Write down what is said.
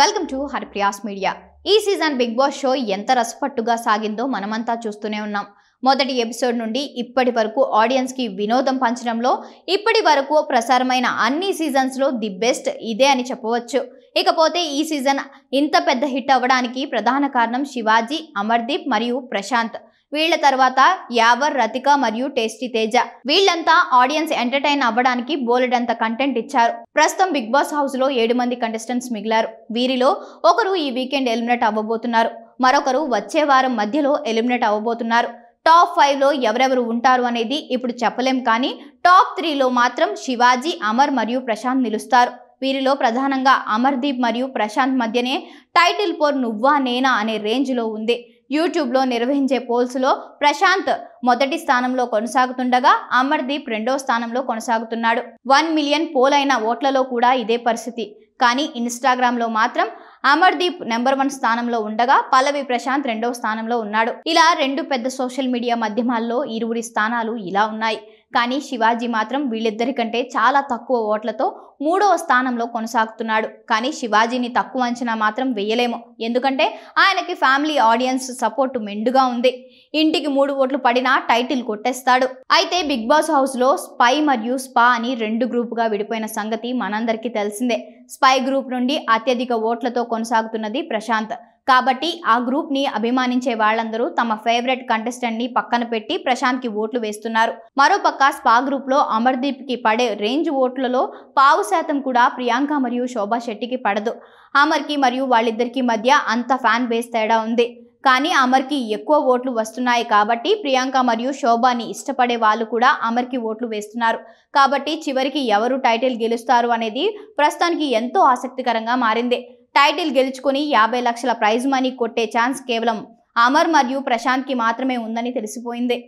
welcome to Haripriya's media ఈ season Bigg Boss show ఎంత రసపట్టుగా సాగిందో మనమంతా చూస్తూనే ఉన్నాం మొదటి ఎపిసోడ్ నుండి ఇప్పటి వరకు ఆడియన్స్కి వినోదం పంచడంలో ఇప్పటి వరకు ప్రసారమైన అన్ని సీజన్స్లో ది బెస్ట్ ఇదే అని చెప్పవచ్చు ఇకపోతే ఈ సీజన్ ఇంత పెద్ద హిట్ అవ్వడానికి ప్రధాన కారణం శివాజీ అమర్దీప్ మరియు ప్రశాంత్ వీళ్ల తర్వాత యావర్ రతిక మరియు టేస్టీ తేజ వీళ్ళంతా ఆడియన్స్ ఎంటర్టైన్ అవ్వడానికి బోలెడంత కంటెంట్ ఇచ్చారు ప్రస్తుతం బిగ్ బాస్ హౌస్ లో ఏడు మంది కంటెస్టెంట్స్ మిగిలారు వీరిలో ఒకరు ఈ వీకెండ్ ఎలిమినేట్ అవ్వబోతున్నారు మరొకరు వచ్చే వారం మధ్యలో ఎలిమినేట్ అవ్వబోతున్నారు టాప్ ఫైవ్లో ఎవరెవరు ఉంటారు అనేది ఇప్పుడు చెప్పలేం కానీ టాప్ త్రీలో మాత్రం శివాజీ అమర్ మరియు ప్రశాంత్ నిలుస్తారు వీరిలో ప్రధానంగా అమర్దీప్ మరియు ప్రశాంత్ మధ్యనే టైటిల్ పోర్ నువ్వా నేనా అనే రేంజ్లో ఉంది యూట్యూబ్లో నిర్వహించే పోల్స్లో ప్రశాంత్ మొదటి స్థానంలో కొనసాగుతుండగా అమర్దీప్ రెండో స్థానంలో కొనసాగుతున్నాడు వన్ మిలియన్ పోల్ అయిన ఓట్లలో కూడా ఇదే పరిస్థితి కానీ ఇన్స్టాగ్రామ్లో మాత్రం అమర్దీప్ నెంబర్ వన్ స్థానంలో ఉండగా పల్లవి ప్రశాంత్ రెండవ స్థానంలో ఉన్నాడు ఇలా రెండు పెద్ద సోషల్ మీడియా మాధ్యమాల్లో ఇరువురి స్థానాలు ఇలా ఉన్నాయి కానీ శివాజీ మాత్రం వీళ్ళిద్దరికంటే చాలా తక్కువ ఓట్లతో మూడవ స్థానంలో కొనసాగుతున్నాడు కానీ శివాజీని తక్కువ అంచనా మాత్రం వేయలేము ఎందుకంటే ఆయనకి ఫ్యామిలీ ఆడియన్స్ సపోర్ట్ మెండుగా ఉంది ఇంటికి మూడు ఓట్లు పడినా టైటిల్ కొట్టేస్తాడు అయితే బిగ్ బాస్ హౌస్లో స్పై మరియు స్పా అని రెండు గ్రూపుగా విడిపోయిన సంగతి మనందరికీ తెలిసిందే స్పై గ్రూప్ నుండి అత్యధిక ఓట్లతో కొనసాగుతున్నది ప్రశాంత్ కాబట్టి ఆ గ్రూప్ని అభిమానించే వాళ్ళందరూ తమ ఫేవరెట్ కంటెస్టెంట్ని పక్కన పెట్టి ప్రశాంత్కి ఓట్లు వేస్తున్నారు మరోపక్క స్పా గ్రూప్లో అమర్దీప్కి పడే రేంజ్ ఓట్లలో పావు శాతం కూడా ప్రియాంక మరియు శోభా శెట్టికి పడదు అమర్కి మరియు వాళ్ళిద్దరికి మధ్య అంత ఫ్యాన్ బేస్ తేడా ఉంది కానీ అమర్కి ఎక్కువ ఓట్లు వస్తున్నాయి కాబట్టి ప్రియాంక మరియు శోభాని ఇష్టపడే వాళ్ళు కూడా అమర్కి ఓట్లు వేస్తున్నారు కాబట్టి చివరికి ఎవరు టైటిల్ గెలుస్తారు అనేది ప్రస్తుతానికి ఎంతో ఆసక్తికరంగా మారింది టైటిల్ గెలుచుకుని యాభై లక్షల ప్రైజ్ మనీ కొట్టే ఛాన్స్ కేవలం అమర్ మరియు ప్రశాంత్కి మాత్రమే ఉందని తెలిసిపోయింది